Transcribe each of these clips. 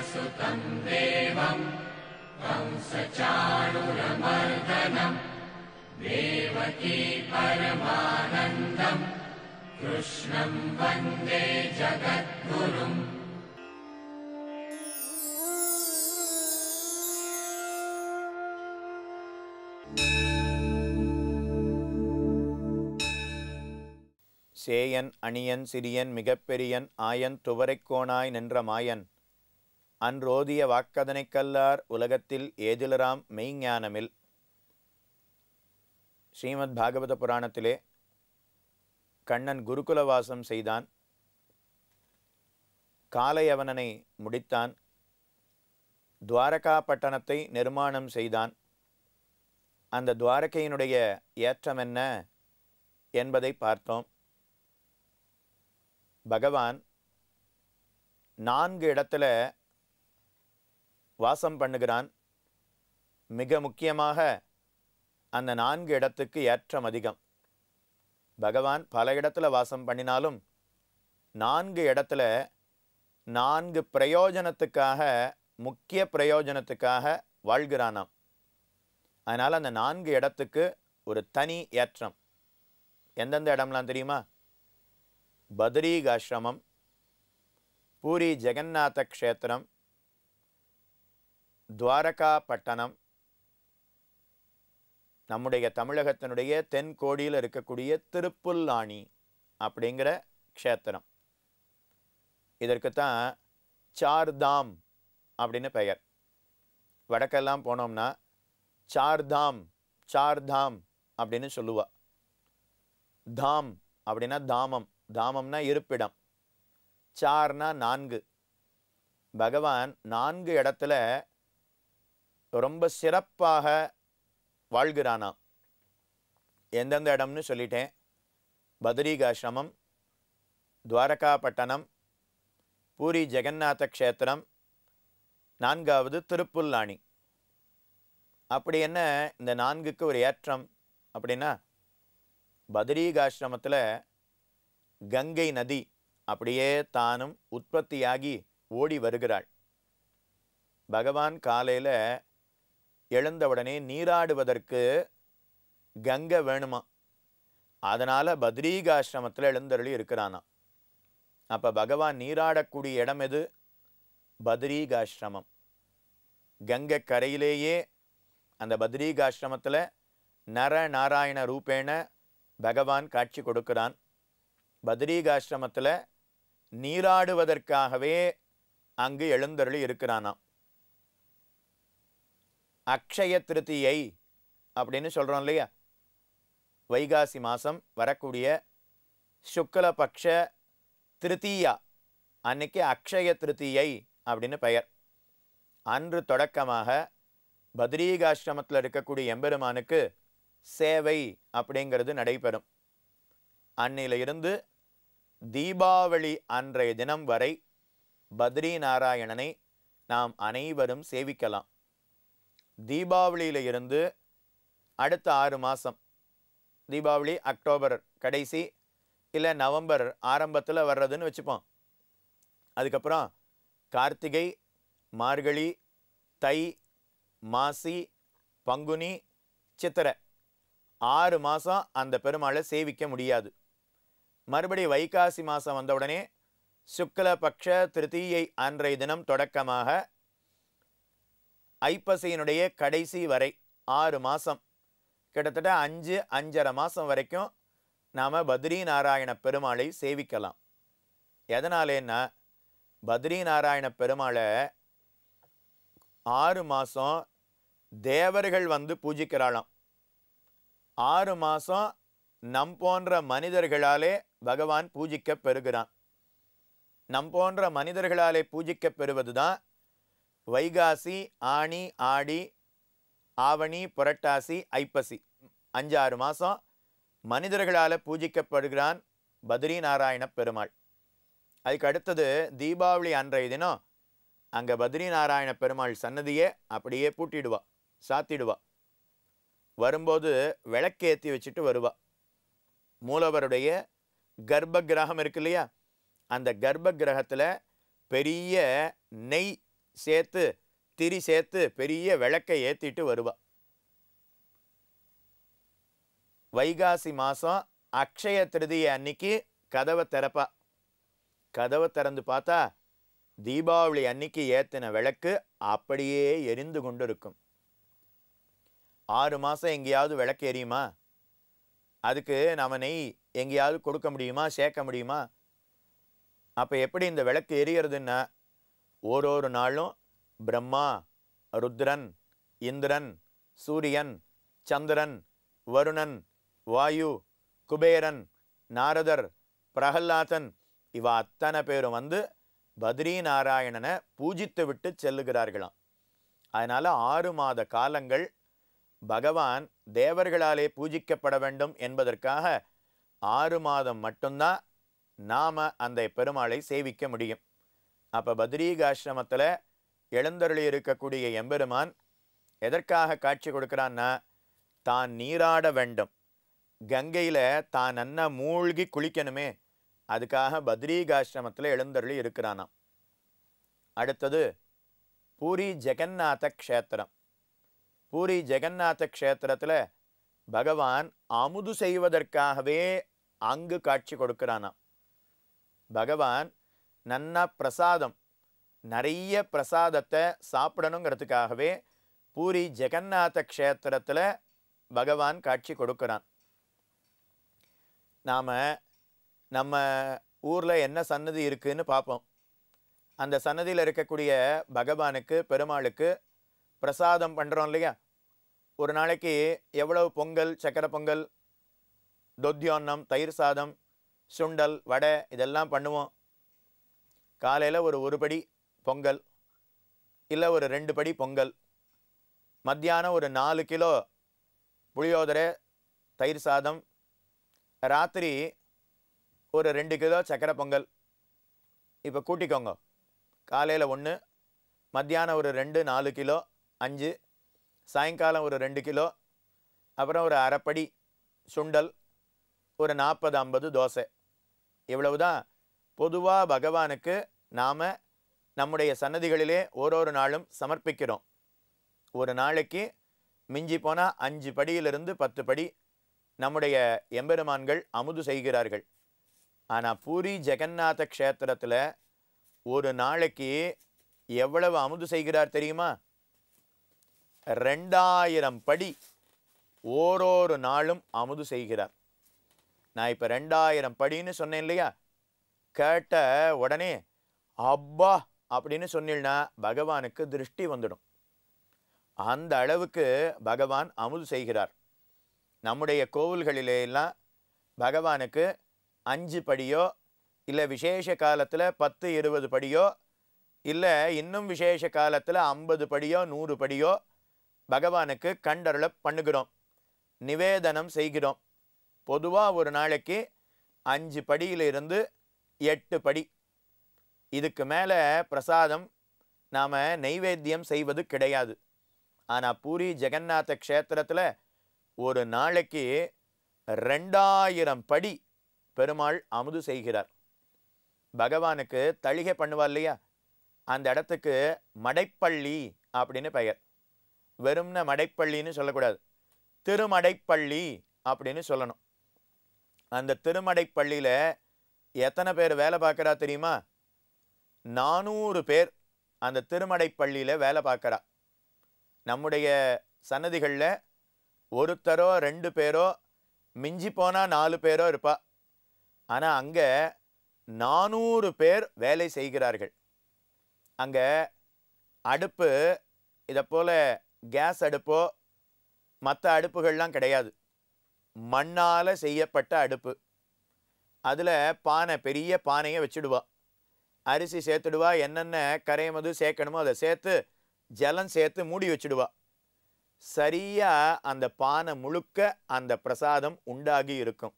வசுதம் தேவம் வம்சாணுரமர்தனம் தேவகி பரமானந்தம் கிருஷ்ணம் வந்தே ஜகத்குரும் சேயன் அணியன் சிறியன் மிகப்பெரியன் ஆயன் துவரைக்கோனாய் நின்ற மாயன் அன்றோதிய வாக்கதனை கல்லார் உலகத்தில் ஏதிலராம் மெய்ஞானமில் ஸ்ரீமத் பாகவத புராணத்திலே கண்ணன் குருகுலவாசம் செய்தான் காலையவனனை முடித்தான் துவாரகா பட்டணத்தை நிர்மாணம் செய்தான் அந்த துவாரகையினுடைய ஏற்றம் என்ன என்பதை பார்த்தோம் பகவான் நான்கு இடத்துல வாசம் பண்ணுகிறான் மிக முக்கியமாக அந்த நான்கு இடத்துக்கு ஏற்றம் அதிகம் பகவான் பல இடத்துல வாசம் பண்ணினாலும் நான்கு இடத்துல நான்கு பிரயோஜனத்துக்காக முக்கிய பிரயோஜனத்துக்காக வாழ்கிறானாம் அதனால் அந்த நான்கு இடத்துக்கு ஒரு தனி ஏற்றம் எந்தெந்த இடம்லாம் தெரியுமா பத்ரீகாசிரமம் பூரி ஜெகநாத க்ஷேத்திரம் துவாரகா பட்டணம் நம்முடைய தமிழகத்தினுடைய கோடியில் இருக்கக்கூடிய திருப்புல்லாணி அப்படிங்கிற க்ஷேத்திரம் இதற்கு தான் சார்தாம் அப்படின்னு பெயர் வடக்கெல்லாம் போனோம்னா சார்தாம் சார்தாம் அப்படின்னு சொல்லுவா தாம் அப்படின்னா தாமம் தாமம்னா இருப்பிடம் சார்னா நான்கு பகவான் நான்கு இடத்துல ரொம்ப சிறப்பாக வாழ்கிறானாம் எந்தெந்த இடம்னு சொல்லிட்டேன் பத்ரிகாசிரமம் துவாரகாப்பட்டணம் பூரி ஜெகநாத க்ஷேத்திரம் நான்காவது திருப்புல்லாணி அப்படி என்ன இந்த நான்குக்கு ஒரு ஏற்றம் அப்படின்னா பத்ரீகாசிரமத்தில் கங்கை நதி அப்படியே தானும் உற்பத்தியாகி ஓடி வருகிறாள் பகவான் காலையில் எழுந்தவுடனே நீராடுவதற்கு கங்கை வேணுமா அதனால் பத்ரீகாசிரமத்தில் எழுந்தருளி இருக்கிறானா அப்போ பகவான் நீராடக்கூடிய இடம் எது பத்ரீகாசிரமம் கங்கை கரையிலேயே அந்த பத்ரீகாசிரமத்தில் நர நாராயண ரூபேண பகவான் காட்சி கொடுக்கிறான் பத்ரீகாசிரமத்தில் நீராடுவதற்காகவே அங்கு எழுந்தருளி இருக்கிறானாம் அக்ஷய திருத்தியை அப்படின்னு சொல்கிறோம் இல்லையா வைகாசி மாதம் வரக்கூடிய சுக்லபக்ஷ திருத்தீயா அன்னைக்கு அக்ஷய திருத்தியை அப்படின்னு பெயர் அன்று தொடக்கமாக பத்ரீகாசிரமத்தில் இருக்கக்கூடிய எம்பெருமானுக்கு சேவை அப்படிங்கிறது நடைபெறும் அன்னிலிருந்து தீபாவளி அன்றைய தினம் வரை பத்ரி நாராயணனை நாம் அனைவரும் சேவிக்கலாம் தீபாவளியில் இருந்து அடுத்த ஆறு மாதம் தீபாவளி அக்டோபர் கடைசி இல்லை நவம்பர் ஆரம்பத்தில் வர்றதுன்னு வச்சுப்போம் அதுக்கப்புறம் கார்த்திகை மார்கழி தை மாசி பங்குனி சித்திரை ஆறு மாதம் அந்த பெருமாளை சேவிக்க முடியாது மறுபடி வைகாசி மாதம் வந்தவுடனே சுக்லபக்ஷ திருத்தீயை அன்றைய தினம் தொடக்கமாக ஐப்பசியினுடைய கடைசி வரை ஆறு மாதம் கிட்டத்தட்ட அஞ்சு அஞ்சரை மாதம் வரைக்கும் நாம் பத்ரி நாராயண பெருமாளை சேவிக்கலாம் எதனாலேன்னா பத்ரி நாராயண பெருமாளை ஆறு மாதம் தேவர்கள் வந்து பூஜிக்கிறாளாம் ஆறு மாதம் நம் போன்ற மனிதர்களாலே பகவான் பூஜிக்க பெறுகிறான் நம் போன்ற மனிதர்களாலே பூஜிக்க பெறுவது தான் வைகாசி ஆணி ஆடி ஆவணி புரட்டாசி ஐப்பசி அஞ்சு ஆறு மாதம் மனிதர்களால் பூஜிக்கப்படுகிறான் பத்ரி நாராயண பெருமாள் அதுக்கு அடுத்தது தீபாவளி அன்றைய தினம் அங்கே பத்ரி நாராயண பெருமாள் சன்னதியை அப்படியே பூட்டிடுவா சாத்திடுவா வரும்போது விளக்கேற்றி வச்சுட்டு வருவா மூலவருடைய கர்ப்ப கிரகம் இருக்கு இல்லையா அந்த கர்ப்ப கிரகத்தில் பெரிய நெய் சேர்த்து திரி சேர்த்து பெரிய விளக்கை ஏற்றிட்டு வருவாள் வைகாசி மாதம் அக்ஷய திருதிய அன்னைக்கு கதவை திறப்பா கதவை திறந்து பார்த்தா தீபாவளி அன்னைக்கு ஏற்றின விளக்கு அப்படியே எரிந்து கொண்டு இருக்கும் ஆறு மாதம் எங்கேயாவது விளக்கு எரியுமா அதுக்கு நம்ம நெய் எங்கேயாவது கொடுக்க முடியுமா சேர்க்க முடியுமா அப்போ எப்படி இந்த விளக்கு எரியறதுன்னா ஓரொரு நாளும் பிரம்மா ருத்ரன் இந்திரன் சூரியன் சந்திரன் வருணன் வாயு குபேரன் நாரதர் பிரகல்லாதன் இவா அத்தனை பேரும் வந்து பத்ரி நாராயணனை பூஜித்து விட்டு செல்லுகிறார்களாம் அதனால் ஆறு மாத காலங்கள் பகவான் தேவர்களாலே பூஜிக்கப்பட வேண்டும் என்பதற்காக ஆறு மாதம் மட்டும்தான் நாம் அந்த பெருமாளை சேவிக்க முடியும் அப்போ பத்ரீகாசிரமத்தில் எழுந்தருளி இருக்கக்கூடிய எம்பெருமான் எதற்காக காட்சி கொடுக்குறான்னா தான் நீராட வேண்டும் கங்கையில் தான் அண்ணன் மூழ்கி குளிக்கணுமே அதுக்காக பத்ரீகாசிரமத்தில் எழுந்தருளி இருக்கிறானாம் அடுத்தது பூரி ஜெகநாத க்ஷேத்திரம் பூரி ஜெகநாத கஷேத்திரத்தில் பகவான் அமுது செய்வதற்காகவே அங்கு காட்சி கொடுக்கிறானாம் பகவான் நன்னா பிரசாதம் நிறைய பிரசாதத்தை சாப்பிடணுங்கிறதுக்காகவே பூரி ஜெகநாத க்ஷேத்திரத்தில் பகவான் காட்சி கொடுக்குறான் நாம் நம்ம ஊரில் என்ன சன்னதி இருக்குதுன்னு பார்ப்போம் அந்த சன்னதியில் இருக்கக்கூடிய பகவானுக்கு பெருமாளுக்கு பிரசாதம் பண்ணுறோம் இல்லையா ஒரு நாளைக்கு எவ்வளவு பொங்கல் சக்கரை பொங்கல் தொத்தியோன்னம் தயிர் சாதம் சுண்டல் வடை இதெல்லாம் பண்ணுவோம் காலையில் ஒரு ஒரு படி பொங்கல் இல்லை ஒரு ரெண்டு படி பொங்கல் மத்தியானம் ஒரு நாலு கிலோ புளியோதரை தயிர் சாதம் ராத்திரி ஒரு ரெண்டு கிலோ சக்கரை பொங்கல் இப்போ கூட்டிக்கோங்க காலையில் ஒன்று மத்தியானம் ஒரு ரெண்டு நாலு கிலோ அஞ்சு சாயங்காலம் ஒரு ரெண்டு கிலோ அப்புறம் ஒரு அரைப்படி சுண்டல் ஒரு நாற்பது ஐம்பது தோசை இவ்வளவு தான் பொதுவாக பகவானுக்கு நாம் நம்முடைய சன்னதிகளிலே ஓரொரு நாளும் சமர்ப்பிக்கிறோம் ஒரு நாளைக்கு மிஞ்சி போனால் அஞ்சு படியிலிருந்து பத்து படி நம்முடைய எம்பெருமான்கள் அமுது செய்கிறார்கள் ஆனால் பூரி ஜெகநாத க்ஷேத்திரத்தில் ஒரு நாளைக்கு எவ்வளவு அமுது செய்கிறார் தெரியுமா ரெண்டாயிரம் படி ஓரொரு நாளும் அமுது செய்கிறார் நான் இப்போ ரெண்டாயிரம் படின்னு சொன்னேன் இல்லையா கேட்ட உடனே அப்பா அப்படின்னு சொன்னீங்கன்னா பகவானுக்கு திருஷ்டி வந்துடும் அந்த அளவுக்கு பகவான் அமுது செய்கிறார் நம்முடைய கோவில்களிலே எல்லாம் பகவானுக்கு அஞ்சு படியோ இல்லை விசேஷ காலத்தில் பத்து இருபது படியோ இல்லை இன்னும் விசேஷ காலத்தில் ஐம்பது படியோ நூறு படியோ பகவானுக்கு கண்டருள பண்ணுகிறோம் நிவேதனம் செய்கிறோம் பொதுவாக ஒரு நாளைக்கு அஞ்சு படியிலிருந்து எட்டு படி இதுக்கு மேலே பிரசாதம் நாம் நைவேத்தியம் செய்வது கிடையாது ஆனால் பூரி ஜெகநாத க்ஷேத்திரத்தில் ஒரு நாளைக்கு ரெண்டாயிரம் படி பெருமாள் அமுது செய்கிறார் பகவானுக்கு தளிகை பண்ணுவார் இல்லையா அந்த இடத்துக்கு மடைப்பள்ளி அப்படின்னு பெயர் வெறும்ன மடைப்பள்ளின்னு சொல்லக்கூடாது திருமடைப்பள்ளி அப்படின்னு சொல்லணும் அந்த திருமடைப்பள்ளியில் எத்தனை பேர் வேலை பார்க்குறா தெரியுமா நானூறு பேர் அந்த பள்ளியில் வேலை பார்க்குறா நம்முடைய சன்னதிகளில் ஒருத்தரோ ரெண்டு பேரோ மிஞ்சி போனால் நாலு பேரோ இருப்பா ஆனால் அங்கே நானூறு பேர் வேலை செய்கிறார்கள் அங்கே அடுப்பு இதை போல் கேஸ் அடுப்போ மற்ற அடுப்புகள்லாம் கிடையாது மண்ணால் செய்யப்பட்ட அடுப்பு அதில் பானை பெரிய பானையை வச்சுடுவா அரிசி சேர்த்துடுவா என்னென்ன கரையமது சேர்க்கணுமோ அதை சேர்த்து ஜலம் சேர்த்து மூடி வச்சுடுவா சரியாக அந்த பானை முழுக்க அந்த பிரசாதம் உண்டாகி இருக்கும்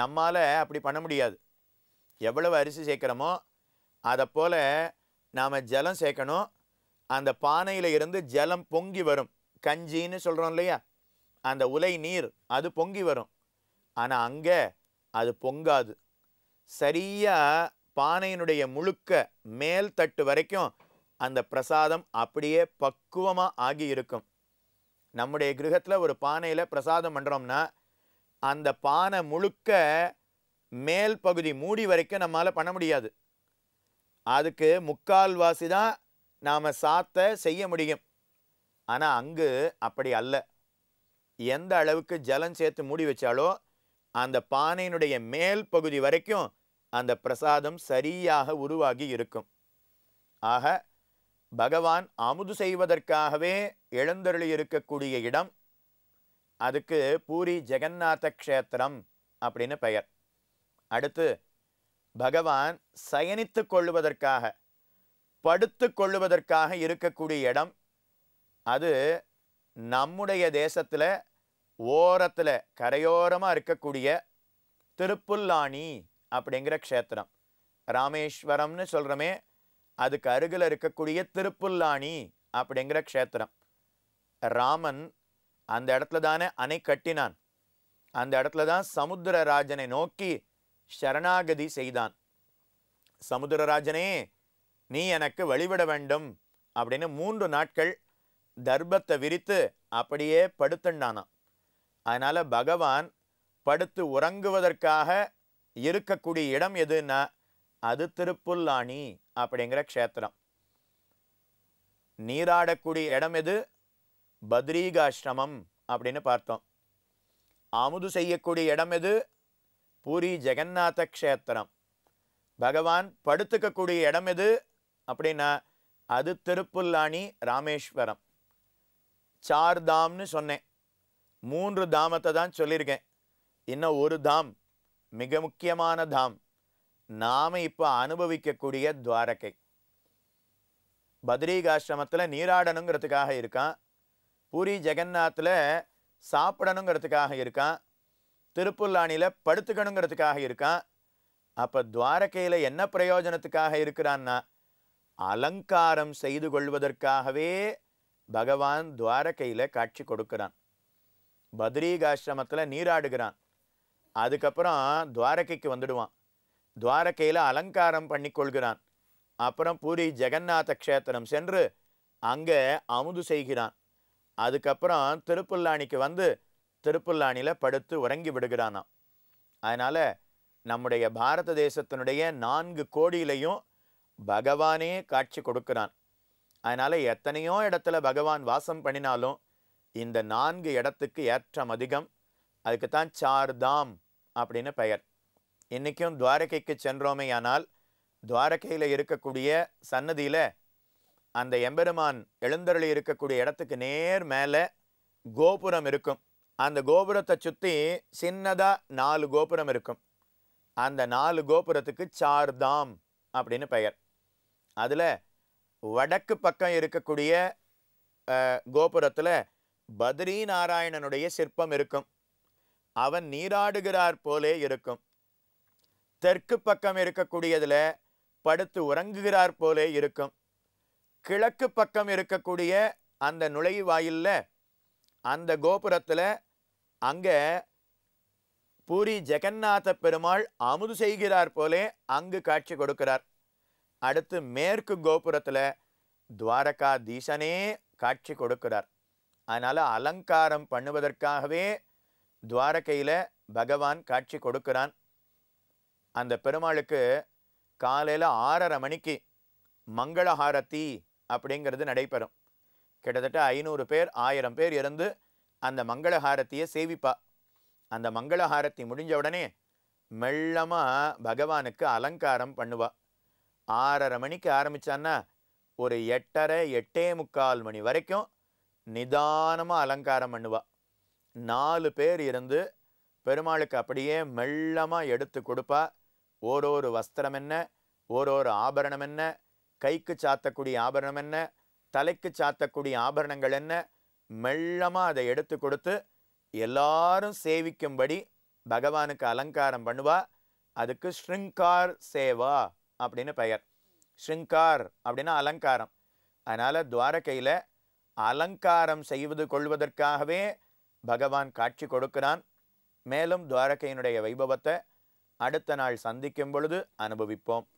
நம்மால் அப்படி பண்ண முடியாது எவ்வளவு அரிசி சேர்க்குறோமோ அதை போல் நாம் ஜலம் சேர்க்கணும் அந்த பானையில் இருந்து ஜலம் பொங்கி வரும் கஞ்சின்னு சொல்கிறோம் இல்லையா அந்த உலை நீர் அது பொங்கி வரும் ஆனால் அங்கே அது பொங்காது சரியாக பானையினுடைய முழுக்க மேல் தட்டு வரைக்கும் அந்த பிரசாதம் அப்படியே பக்குவமாக ஆகி இருக்கும் நம்முடைய கிரகத்தில் ஒரு பானையில் பிரசாதம் பண்ணுறோம்னா அந்த பானை முழுக்க மேல் பகுதி மூடி வரைக்கும் நம்மளால் பண்ண முடியாது அதுக்கு முக்கால்வாசி தான் நாம் சாத்த செய்ய முடியும் ஆனால் அங்கு அப்படி அல்ல எந்த அளவுக்கு ஜலம் சேர்த்து மூடி வச்சாலோ அந்த பானையினுடைய மேல் பகுதி வரைக்கும் அந்த பிரசாதம் சரியாக உருவாகி இருக்கும் ஆக பகவான் அமுது செய்வதற்காகவே எழுந்தருளி இருக்கக்கூடிய இடம் அதுக்கு பூரி ஜெகநாத க்ஷேத்திரம் அப்படின்னு பெயர் அடுத்து பகவான் சயனித்து கொள்ளுவதற்காக படுத்து கொள்ளுவதற்காக இருக்கக்கூடிய இடம் அது நம்முடைய தேசத்தில் ஓரத்தில் கரையோரமாக இருக்கக்கூடிய திருப்புல்லாணி அப்படிங்கிற க்ஷேத்திரம் ராமேஸ்வரம்னு சொல்கிறோமே அதுக்கு அருகில் இருக்கக்கூடிய திருப்புல்லாணி அப்படிங்கிற க்ஷேத்திரம் ராமன் அந்த இடத்துல தானே அணை கட்டினான் அந்த இடத்துல தான் சமுத்திரராஜனை நோக்கி சரணாகதி செய்தான் சமுத்திரராஜனே நீ எனக்கு வழிவிட வேண்டும் அப்படின்னு மூன்று நாட்கள் தர்பத்தை விரித்து அப்படியே படுத்துண்டானான் அதனால் பகவான் படுத்து உறங்குவதற்காக இருக்கக்கூடிய இடம் எதுன்னா அது திருப்புல்லாணி அப்படிங்கிற க்ஷேத்திரம் நீராடக்கூடிய இடம் எது பத்ரீகாஷ்டிரமம் அப்படின்னு பார்த்தோம் ஆமுது செய்யக்கூடிய இடம் எது பூரி ஜெகநாத க்ஷேத்திரம் பகவான் படுத்துக்கக்கூடிய இடம் எது அப்படின்னா அது திருப்புல்லாணி ராமேஸ்வரம் சார்தாம்னு சொன்னேன் மூன்று தாமத்தை தான் சொல்லியிருக்கேன் இன்னும் ஒரு தாம் மிக முக்கியமான தாம் நாம் இப்போ அனுபவிக்கக்கூடிய துவாரகை பத்ரீகாசிரமத்தில் நீராடணுங்கிறதுக்காக இருக்கான் பூரி ஜெகநாத்தில் சாப்பிடணுங்கிறதுக்காக இருக்கான் திருப்புல்லானியில் படுத்துக்கணுங்கிறதுக்காக இருக்கான் அப்போ துவாரகையில் என்ன பிரயோஜனத்துக்காக இருக்கிறான்னா அலங்காரம் செய்து கொள்வதற்காகவே பகவான் துவாரகையில் காட்சி கொடுக்கிறான் பத்ரீகாசிரமத்தில் நீராடுகிறான் அதுக்கப்புறம் துவாரகைக்கு வந்துடுவான் துவாரகையில் அலங்காரம் பண்ணிக்கொள்கிறான் அப்புறம் பூரி ஜெகநாத க்ஷேத்திரம் சென்று அங்கே அமுது செய்கிறான் அதுக்கப்புறம் திருப்புல்லாணிக்கு வந்து திருப்புல்லாணியில் படுத்து உறங்கி விடுகிறானாம் அதனால் நம்முடைய பாரத தேசத்தினுடைய நான்கு கோடியிலையும் பகவானே காட்சி கொடுக்கிறான் அதனால் எத்தனையோ இடத்துல பகவான் வாசம் பண்ணினாலும் இந்த நான்கு இடத்துக்கு ஏற்றம் அதிகம் அதுக்குத்தான் சார்தாம் அப்படின்னு பெயர் இன்றைக்கும் துவாரகைக்கு ஆனால் துவாரகையில் இருக்கக்கூடிய சன்னதியில் அந்த எம்பெருமான் எழுந்தருளி இருக்கக்கூடிய இடத்துக்கு நேர் மேலே கோபுரம் இருக்கும் அந்த கோபுரத்தை சுற்றி சின்னதாக நாலு கோபுரம் இருக்கும் அந்த நாலு கோபுரத்துக்கு சார்தாம் அப்படின்னு பெயர் அதில் வடக்கு பக்கம் இருக்கக்கூடிய கோபுரத்தில் பத்ரி நாராயணனுடைய சிற்பம் இருக்கும் அவன் நீராடுகிறார் போலே இருக்கும் தெற்கு பக்கம் இருக்கக்கூடியதில் படுத்து உறங்குகிறார் போலே இருக்கும் கிழக்கு பக்கம் இருக்கக்கூடிய அந்த நுழைவாயிலில் அந்த கோபுரத்தில் அங்கே பூரி ஜெகநாத பெருமாள் அமுது செய்கிறார் போலே அங்கு காட்சி கொடுக்கிறார் அடுத்து மேற்கு கோபுரத்தில் துவாரகா தீசனே காட்சி கொடுக்கிறார் அதனால் அலங்காரம் பண்ணுவதற்காகவே துவாரகையில் பகவான் காட்சி கொடுக்கிறான் அந்த பெருமாளுக்கு காலையில் ஆறரை மணிக்கு மங்களஹாரத்தி அப்படிங்கிறது நடைபெறும் கிட்டத்தட்ட ஐநூறு பேர் ஆயிரம் பேர் இருந்து அந்த மங்களஹாரத்தியை சேவிப்பா அந்த மங்களஹாரத்தி முடிஞ்ச உடனே மெல்லமாக பகவானுக்கு அலங்காரம் பண்ணுவா ஆறரை மணிக்கு ஆரம்பித்தான்னா ஒரு எட்டரை எட்டே முக்கால் மணி வரைக்கும் நிதானமாக அலங்காரம் பண்ணுவா நாலு பேர் இருந்து பெருமாளுக்கு அப்படியே மெல்லமாக எடுத்து கொடுப்பா ஒரு ஒரு வஸ்திரம் என்ன ஒரு ஆபரணம் என்ன கைக்கு சாத்தக்கூடிய ஆபரணம் என்ன தலைக்கு சாத்தக்கூடிய ஆபரணங்கள் என்ன மெல்லமாக அதை எடுத்து கொடுத்து எல்லாரும் சேவிக்கும்படி பகவானுக்கு அலங்காரம் பண்ணுவா அதுக்கு ஸ்ருங்கார் சேவா அப்படின்னு பெயர் ஸ்ருங்கார் அப்படின்னா அலங்காரம் அதனால் துவாரகையில் அலங்காரம் செய்வது கொள்வதற்காகவே பகவான் காட்சி கொடுக்கிறான் மேலும் துவாரகையினுடைய வைபவத்தை அடுத்த நாள் சந்திக்கும் பொழுது அனுபவிப்போம்